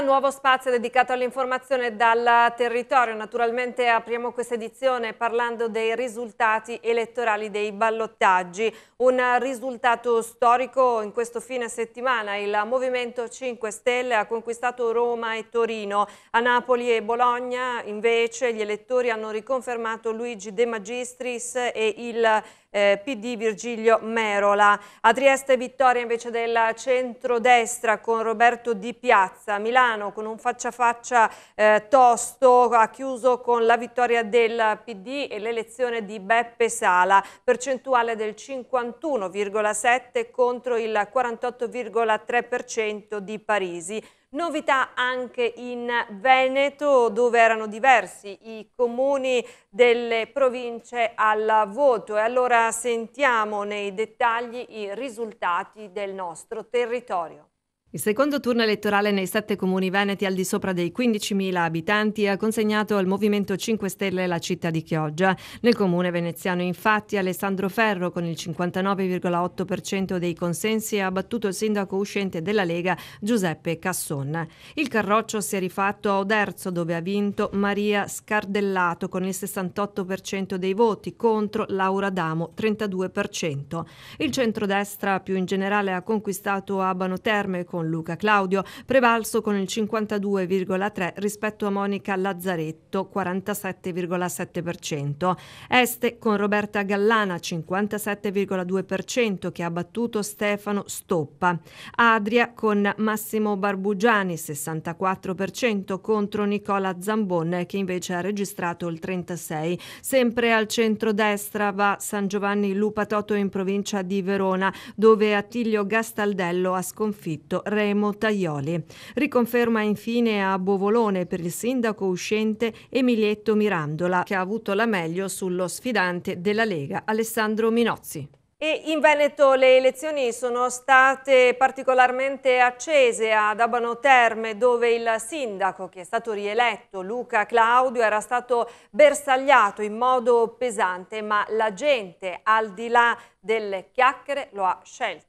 nuovo spazio dedicato all'informazione dal territorio. Naturalmente apriamo questa edizione parlando dei risultati elettorali dei ballottaggi. Un risultato storico in questo fine settimana. Il Movimento 5 Stelle ha conquistato Roma e Torino. A Napoli e Bologna invece gli elettori hanno riconfermato Luigi De Magistris e il eh, PD Virgilio Merola. A Trieste vittoria invece della centrodestra con Roberto Di Piazza. Milano con un faccia a faccia eh, tosto ha chiuso con la vittoria del PD e l'elezione di Beppe Sala. Percentuale del 51,7 contro il 48,3% di Parisi. Novità anche in Veneto dove erano diversi i comuni delle province al voto e allora sentiamo nei dettagli i risultati del nostro territorio. Il secondo turno elettorale nei sette comuni veneti al di sopra dei 15.000 abitanti ha consegnato al Movimento 5 Stelle la città di Chioggia. Nel comune veneziano infatti Alessandro Ferro con il 59,8% dei consensi ha battuto il sindaco uscente della Lega Giuseppe Casson. Il carroccio si è rifatto a Oderzo dove ha vinto Maria Scardellato con il 68% dei voti contro Laura Damo 32%. Il centrodestra più in generale ha conquistato Abano Terme con con Luca Claudio, prevalso con il 52,3% rispetto a Monica Lazzaretto 47,7%, Este con Roberta Gallana 57,2% che ha battuto Stefano Stoppa, Adria con Massimo Barbugiani 64% contro Nicola Zambon che invece ha registrato il 36%, sempre al centro-destra va San Giovanni Lupatoto in provincia di Verona dove Attilio Gastaldello ha sconfitto Remo Taioli. Riconferma infine a Bovolone per il sindaco uscente Emilietto Mirandola, che ha avuto la meglio sullo sfidante della Lega Alessandro Minozzi. E in Veneto le elezioni sono state particolarmente accese ad Abano Terme dove il sindaco che è stato rieletto Luca Claudio era stato bersagliato in modo pesante ma la gente al di là delle chiacchiere lo ha scelto.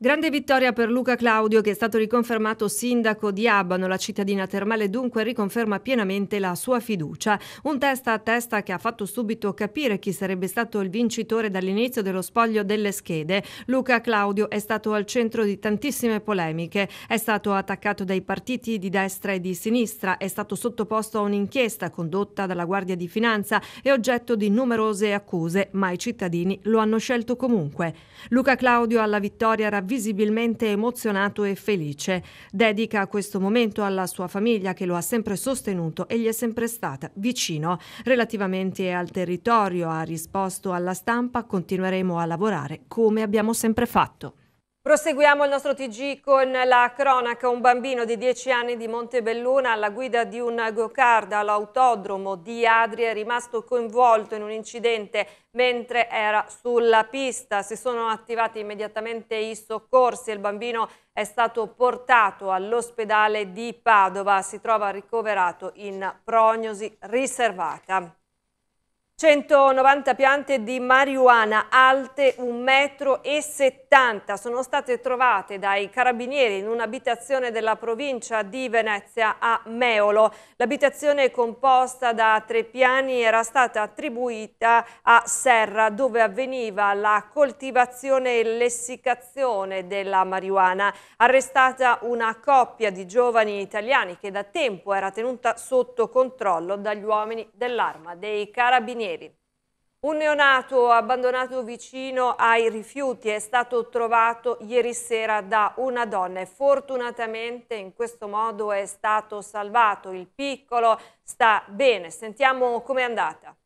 Grande vittoria per Luca Claudio che è stato riconfermato sindaco di Abano. La cittadina termale dunque riconferma pienamente la sua fiducia. Un testa a testa che ha fatto subito capire chi sarebbe stato il vincitore dall'inizio dello spoglio delle schede. Luca Claudio è stato al centro di tantissime polemiche. È stato attaccato dai partiti di destra e di sinistra, è stato sottoposto a un'inchiesta condotta dalla Guardia di Finanza e oggetto di numerose accuse, ma i cittadini lo hanno scelto comunque. Luca Claudio alla vittoria ravvicina visibilmente emozionato e felice. Dedica questo momento alla sua famiglia che lo ha sempre sostenuto e gli è sempre stata vicino. Relativamente al territorio, ha risposto alla stampa, continueremo a lavorare come abbiamo sempre fatto. Proseguiamo il nostro TG con la cronaca. Un bambino di 10 anni di Montebelluna alla guida di un go-kart all'autodromo di Adria è rimasto coinvolto in un incidente mentre era sulla pista. Si sono attivati immediatamente i soccorsi e il bambino è stato portato all'ospedale di Padova. Si trova ricoverato in prognosi riservata. 190 piante di marijuana alte 1,70 m sono state trovate dai carabinieri in un'abitazione della provincia di Venezia a Meolo. L'abitazione composta da tre piani era stata attribuita a Serra dove avveniva la coltivazione e lessicazione della marijuana. Arrestata una coppia di giovani italiani che da tempo era tenuta sotto controllo dagli uomini dell'arma dei carabinieri carabinieri. Un neonato abbandonato vicino ai rifiuti è stato trovato ieri sera da una donna e fortunatamente in questo modo è stato salvato. Il piccolo sta bene, sentiamo com'è andata.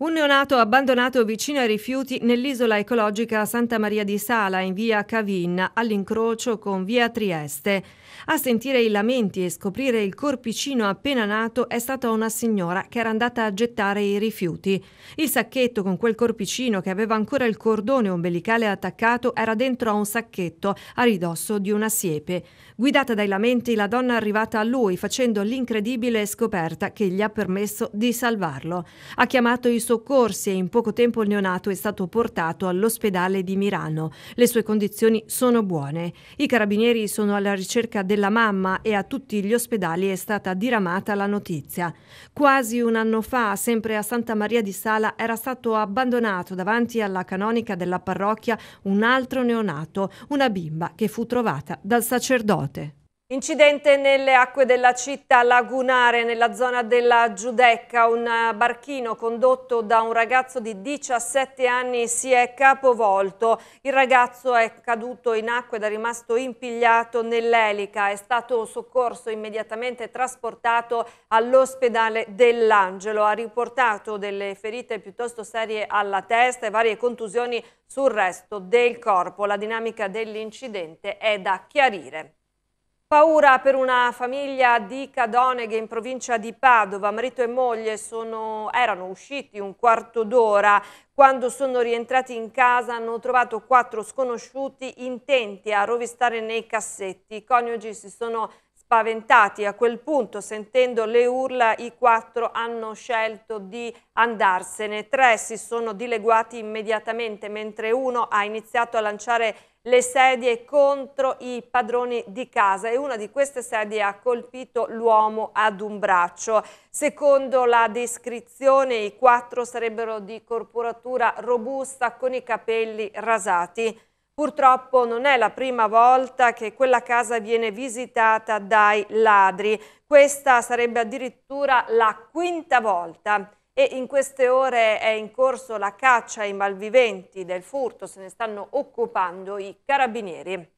Un neonato abbandonato vicino ai rifiuti nell'isola ecologica Santa Maria di Sala in via Cavin all'incrocio con via Trieste. A sentire i lamenti e scoprire il corpicino appena nato è stata una signora che era andata a gettare i rifiuti. Il sacchetto con quel corpicino che aveva ancora il cordone ombelicale attaccato era dentro a un sacchetto a ridosso di una siepe. Guidata dai lamenti la donna è arrivata a lui facendo l'incredibile scoperta che gli ha permesso di salvarlo. Ha chiamato i soccorsi e in poco tempo il neonato è stato portato all'ospedale di Mirano. Le sue condizioni sono buone. I carabinieri sono alla ricerca della mamma e a tutti gli ospedali è stata diramata la notizia. Quasi un anno fa, sempre a Santa Maria di Sala, era stato abbandonato davanti alla canonica della parrocchia un altro neonato, una bimba che fu trovata dal sacerdote. Incidente nelle acque della città lagunare, nella zona della Giudecca. Un eh, barchino condotto da un ragazzo di 17 anni si è capovolto. Il ragazzo è caduto in acqua ed è rimasto impigliato nell'elica. È stato soccorso immediatamente trasportato all'ospedale dell'Angelo. Ha riportato delle ferite piuttosto serie alla testa e varie contusioni sul resto del corpo. La dinamica dell'incidente è da chiarire. Paura per una famiglia di Cadoneghe in provincia di Padova. Marito e moglie sono, erano usciti un quarto d'ora. Quando sono rientrati in casa hanno trovato quattro sconosciuti intenti a rovistare nei cassetti. I coniugi si sono spaventati. A quel punto, sentendo le urla, i quattro hanno scelto di andarsene. Tre si sono dileguati immediatamente, mentre uno ha iniziato a lanciare le sedie contro i padroni di casa e una di queste sedie ha colpito l'uomo ad un braccio. Secondo la descrizione i quattro sarebbero di corporatura robusta con i capelli rasati. Purtroppo non è la prima volta che quella casa viene visitata dai ladri. Questa sarebbe addirittura la quinta volta e in queste ore è in corso la caccia ai malviventi del furto, se ne stanno occupando i carabinieri.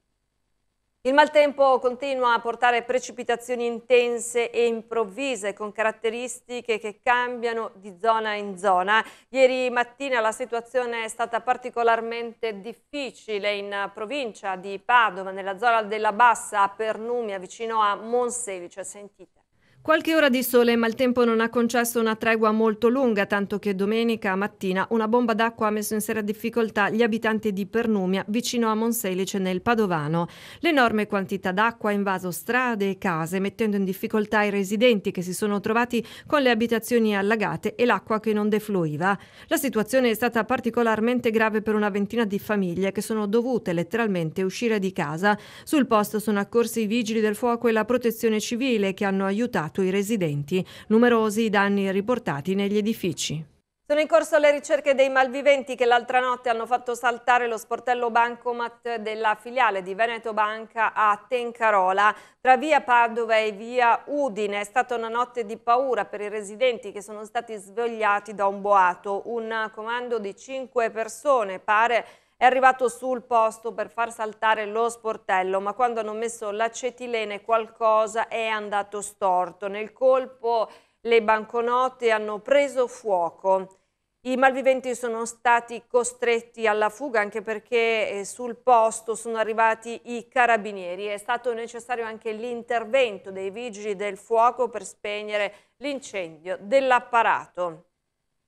Il maltempo continua a portare precipitazioni intense e improvvise con caratteristiche che cambiano di zona in zona. Ieri mattina la situazione è stata particolarmente difficile in provincia di Padova, nella zona della Bassa, a Pernumia, vicino a Monselice. Sentite. Qualche ora di sole ma il tempo non ha concesso una tregua molto lunga, tanto che domenica mattina una bomba d'acqua ha messo in seria difficoltà gli abitanti di Pernumia, vicino a Monselice nel Padovano. L'enorme quantità d'acqua ha invaso strade e case, mettendo in difficoltà i residenti che si sono trovati con le abitazioni allagate e l'acqua che non defluiva. La situazione è stata particolarmente grave per una ventina di famiglie che sono dovute letteralmente uscire di casa. Sul posto sono accorsi i vigili del fuoco e la protezione civile che hanno aiutato causato ai residenti numerosi danni riportati negli edifici. Sono in corso le ricerche dei malviventi che l'altra notte hanno fatto saltare lo sportello bancomat della filiale di Veneto Banca a Tencarola. Tra via Padova e via Udine è stata una notte di paura per i residenti che sono stati svegliati da un boato. Un comando di cinque persone pare è arrivato sul posto per far saltare lo sportello, ma quando hanno messo l'acetilene qualcosa è andato storto. Nel colpo le banconote hanno preso fuoco. I malviventi sono stati costretti alla fuga anche perché eh, sul posto sono arrivati i carabinieri. È stato necessario anche l'intervento dei vigili del fuoco per spegnere l'incendio dell'apparato.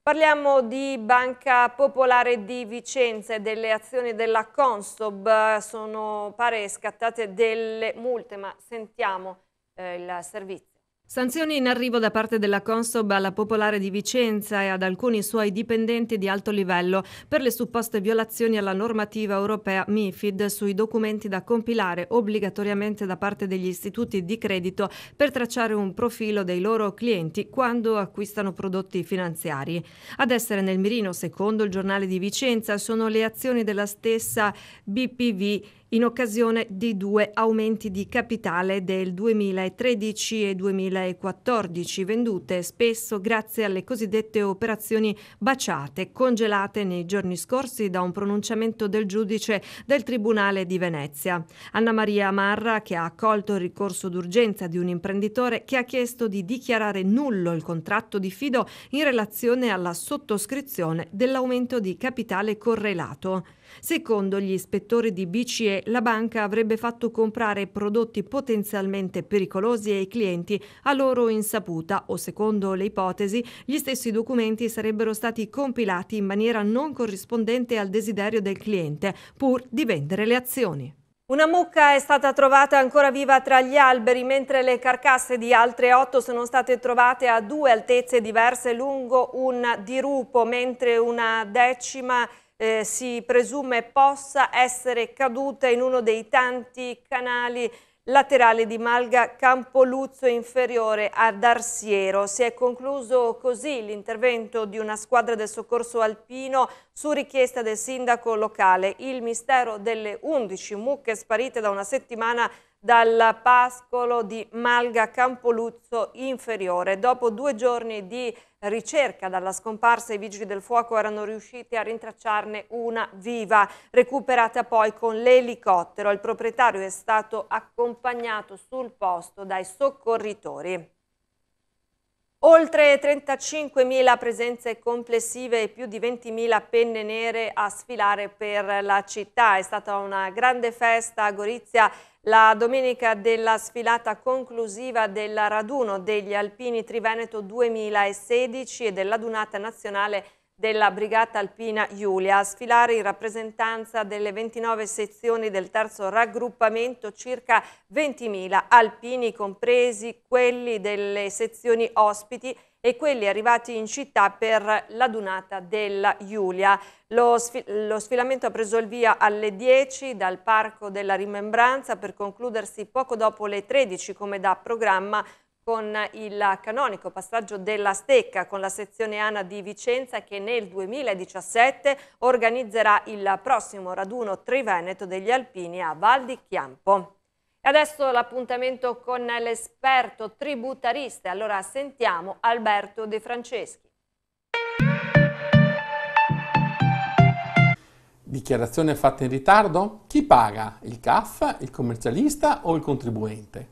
Parliamo di Banca Popolare di Vicenza e delle azioni della Consob. Sono pare scattate delle multe, ma sentiamo eh, il servizio. Sanzioni in arrivo da parte della Consob alla Popolare di Vicenza e ad alcuni suoi dipendenti di alto livello per le supposte violazioni alla normativa europea MIFID sui documenti da compilare obbligatoriamente da parte degli istituti di credito per tracciare un profilo dei loro clienti quando acquistano prodotti finanziari. Ad essere nel mirino, secondo il giornale di Vicenza, sono le azioni della stessa BPV in occasione di due aumenti di capitale del 2013 e 2014, vendute spesso grazie alle cosiddette operazioni baciate, congelate nei giorni scorsi da un pronunciamento del giudice del Tribunale di Venezia. Anna Maria Marra, che ha accolto il ricorso d'urgenza di un imprenditore che ha chiesto di dichiarare nullo il contratto di fido in relazione alla sottoscrizione dell'aumento di capitale correlato. Secondo gli ispettori di BCE, la banca avrebbe fatto comprare prodotti potenzialmente pericolosi ai clienti a loro insaputa o, secondo le ipotesi, gli stessi documenti sarebbero stati compilati in maniera non corrispondente al desiderio del cliente, pur di vendere le azioni. Una mucca è stata trovata ancora viva tra gli alberi, mentre le carcasse di altre otto sono state trovate a due altezze diverse lungo un dirupo, mentre una decima eh, si presume possa essere caduta in uno dei tanti canali laterali di Malga Campoluzzo inferiore ad Arsiero. Si è concluso così l'intervento di una squadra del soccorso alpino su richiesta del sindaco locale. Il mistero delle 11 mucche sparite da una settimana dal pascolo di Malga Campoluzzo Inferiore. Dopo due giorni di ricerca dalla scomparsa i vigili del fuoco erano riusciti a rintracciarne una viva, recuperata poi con l'elicottero. Il proprietario è stato accompagnato sul posto dai soccorritori. Oltre 35.000 presenze complessive e più di 20.000 penne nere a sfilare per la città. È stata una grande festa a Gorizia la domenica della sfilata conclusiva del raduno degli alpini Triveneto 2016 e dell'adunata nazionale della Brigata Alpina Giulia a sfilare in rappresentanza delle 29 sezioni del terzo raggruppamento circa 20.000 alpini compresi quelli delle sezioni ospiti e quelli arrivati in città per la l'adunata della Giulia. Lo, sfi lo, sfilamento ha preso il via alle 10 dal Parco della Rimembranza per concludersi poco dopo le 13 come da programma con il canonico passaggio della Stecca con la sezione ANA di Vicenza che nel 2017 organizzerà il prossimo raduno triveneto degli alpini a Val di Chiampo. E adesso l'appuntamento con l'esperto tributarista, allora sentiamo Alberto De Franceschi. Dichiarazione fatta in ritardo? Chi paga? Il CAF, il commercialista o il contribuente?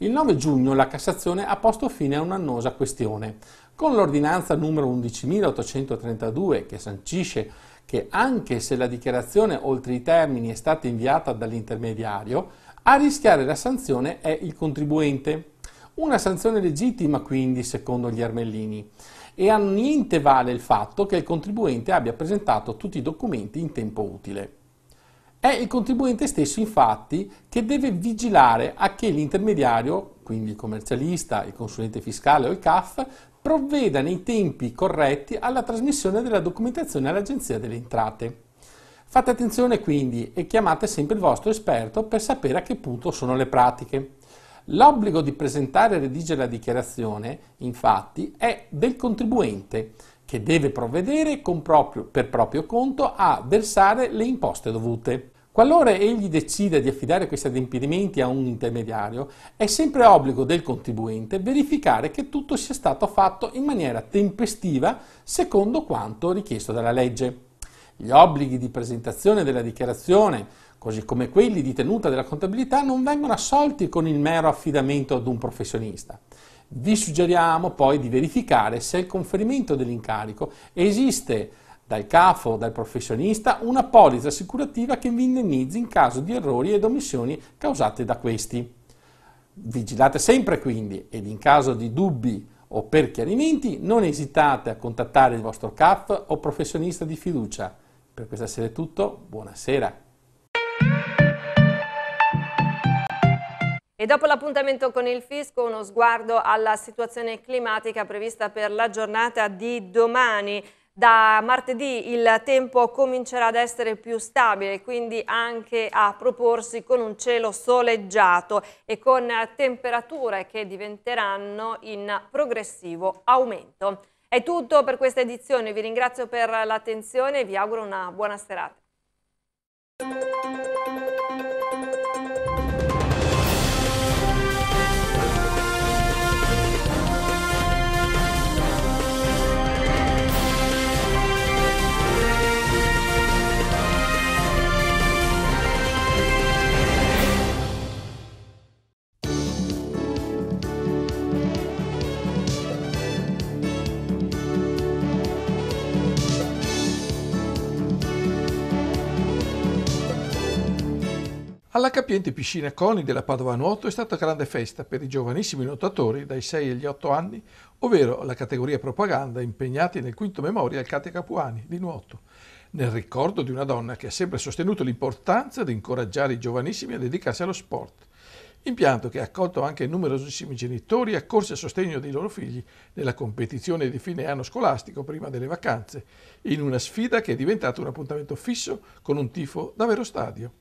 Il 9 giugno la Cassazione ha posto fine a un'annosa questione. Con l'ordinanza numero 11.832 che sancisce che anche se la dichiarazione oltre i termini è stata inviata dall'intermediario, a rischiare la sanzione è il contribuente. Una sanzione legittima quindi, secondo gli Armellini, e a niente vale il fatto che il contribuente abbia presentato tutti i documenti in tempo utile. È il contribuente stesso infatti che deve vigilare a che l'intermediario, quindi il commercialista, il consulente fiscale o il CAF, provveda nei tempi corretti alla trasmissione della documentazione all'Agenzia delle Entrate. Fate attenzione quindi e chiamate sempre il vostro esperto per sapere a che punto sono le pratiche. L'obbligo di presentare e redigere la dichiarazione, infatti, è del contribuente, che deve provvedere proprio, per proprio conto a versare le imposte dovute. Qualora egli decida di affidare questi adempimenti a un intermediario, è sempre obbligo del contribuente verificare che tutto sia stato fatto in maniera tempestiva secondo quanto richiesto dalla legge. Gli obblighi di presentazione della dichiarazione, così come quelli di tenuta della contabilità, non vengono assolti con il mero affidamento ad un professionista. Vi suggeriamo poi di verificare se il conferimento dell'incarico esiste dal CAFO o dal professionista una polizza assicurativa che vi indennizzi in caso di errori ed omissioni causate da questi. Vigilate sempre quindi ed in caso di dubbi o per chiarimenti non esitate a contattare il vostro CAF o professionista di fiducia. Per questa sera è tutto, buonasera. E dopo l'appuntamento con il fisco, uno sguardo alla situazione climatica prevista per la giornata di domani. Da martedì il tempo comincerà ad essere più stabile, quindi anche a proporsi con un cielo soleggiato e con temperature che diventeranno in progressivo aumento. È tutto per questa edizione, vi ringrazio per l'attenzione e vi auguro una buona serata. capiente piscina Coni della Padova Nuoto è stata grande festa per i giovanissimi nuotatori dai 6 agli 8 anni, ovvero la categoria propaganda impegnati nel quinto memoria al Cate Capuani di nuoto, nel ricordo di una donna che ha sempre sostenuto l'importanza di incoraggiare i giovanissimi a dedicarsi allo sport. Impianto che ha accolto anche numerosissimi genitori accorsi a sostegno dei loro figli nella competizione di fine anno scolastico prima delle vacanze, in una sfida che è diventata un appuntamento fisso con un tifo davvero stadio.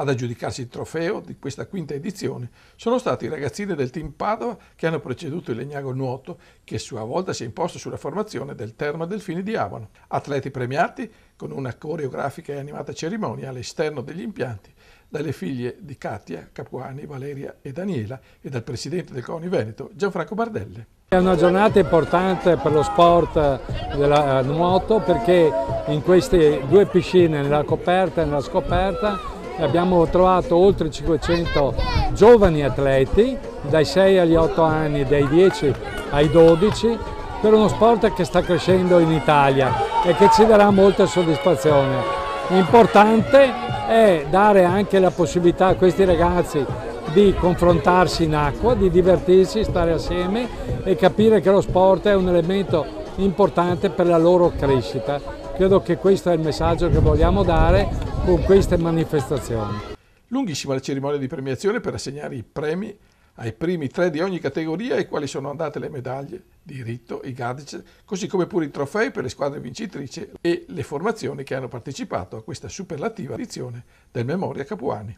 Ad aggiudicarsi il trofeo di questa quinta edizione sono stati i ragazzini del team Padova che hanno preceduto il Legnago Nuoto, che a sua volta si è imposto sulla formazione del Terma Delfini di Avano. Atleti premiati con una coreografica e animata cerimonia all'esterno degli impianti dalle figlie di Katia, Capuani, Valeria e Daniela e dal presidente del CONI Veneto Gianfranco Bardelle. È una giornata importante per lo sport del eh, nuoto perché in queste due piscine, nella coperta e nella scoperta, abbiamo trovato oltre 500 giovani atleti dai 6 agli 8 anni, dai 10 ai 12 per uno sport che sta crescendo in Italia e che ci darà molta soddisfazione. Importante è dare anche la possibilità a questi ragazzi di confrontarsi in acqua, di divertirsi, stare assieme e capire che lo sport è un elemento importante per la loro crescita. Credo che questo è il messaggio che vogliamo dare con queste manifestazioni. Lunghissima la cerimonia di premiazione per assegnare i premi ai primi tre di ogni categoria ai quali sono andate le medaglie, diritto, i gadget, così come pure i trofei per le squadre vincitrici e le formazioni che hanno partecipato a questa superlativa edizione del Memoria Capuani.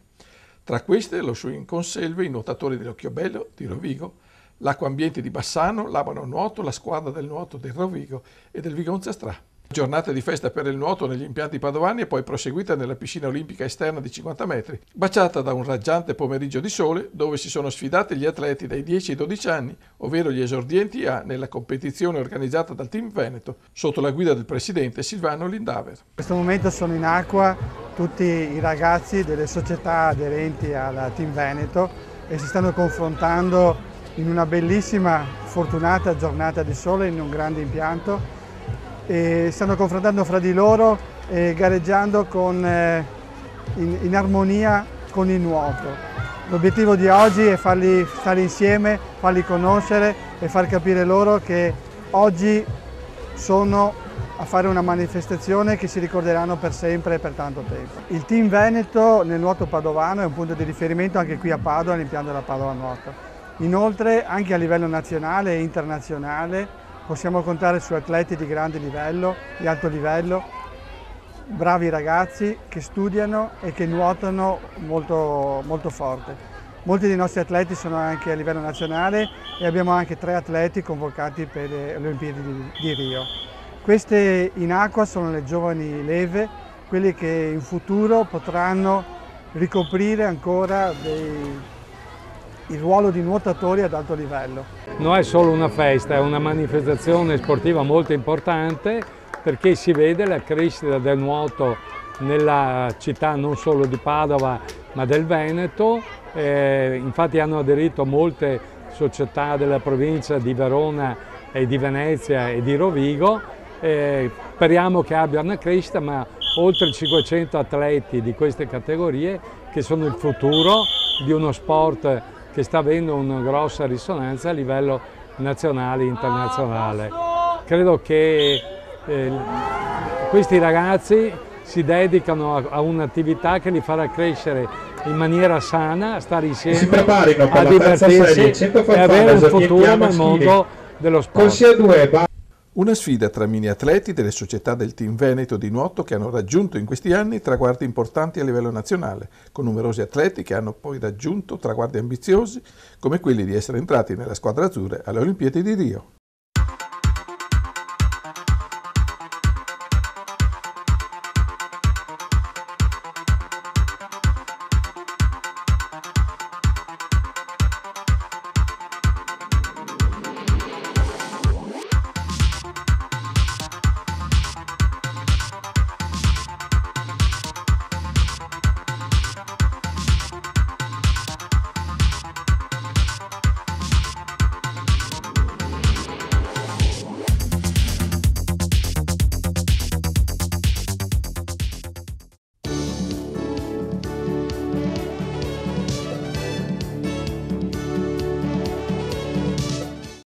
Tra queste lo swing conselve, i nuotatori dell'Occhiobello di Rovigo, l'acqua ambiente di Bassano, l'Abano Nuoto, la squadra del nuoto del Rovigo e del Vigonza Strà. Giornata di festa per il nuoto negli impianti padovani e poi proseguita nella piscina olimpica esterna di 50 metri, baciata da un raggiante pomeriggio di sole dove si sono sfidati gli atleti dai 10 ai 12 anni, ovvero gli esordienti A nella competizione organizzata dal Team Veneto sotto la guida del presidente Silvano Lindaver. In questo momento sono in acqua tutti i ragazzi delle società aderenti al Team Veneto e si stanno confrontando in una bellissima, fortunata giornata di sole in un grande impianto e stanno confrontando fra di loro e gareggiando con, eh, in, in, armonia con il nuoto. L'obiettivo di oggi è farli stare insieme, farli conoscere e far capire loro che oggi sono a fare una manifestazione che si ricorderanno per sempre e per tanto tempo. Il team Veneto nel nuoto padovano è un punto di riferimento anche qui a Padova, all'impianto della Padova Nuoto. Inoltre anche a livello nazionale e internazionale possiamo contare su atleti di grande livello, di alto livello, bravi ragazzi che studiano e che nuotano molto, molto forte. Molti dei nostri atleti sono anche a livello nazionale e abbiamo anche tre atleti convocati per le Olimpiadi di, di Rio. Queste in acqua sono le giovani leve, quelle che in futuro potranno ricoprire ancora dei, il ruolo di nuotatori ad alto livello non è solo una festa, è una manifestazione sportiva molto importante perché si vede la crescita del nuoto nella città non solo di Padova ma del Veneto, eh, infatti hanno aderito molte società della provincia di Verona e di Venezia e di Rovigo, eh, speriamo che abbia una crescita ma oltre 500 atleti di queste categorie che sono il futuro di uno sport che sta avendo una grossa risonanza a livello nazionale e internazionale. Credo che eh, questi ragazzi si dedicano a, a un'attività che li farà crescere in maniera sana, stare insieme, si a divertirsi serie, e avere un futuro nel mondo dello sport. Una sfida tra mini atleti delle società del Team Veneto di nuoto che hanno raggiunto in questi anni traguardi importanti a livello nazionale, con numerosi atleti che hanno poi raggiunto traguardi ambiziosi come quelli di essere entrati nella squadra azzurra alle Olimpiadi di Rio.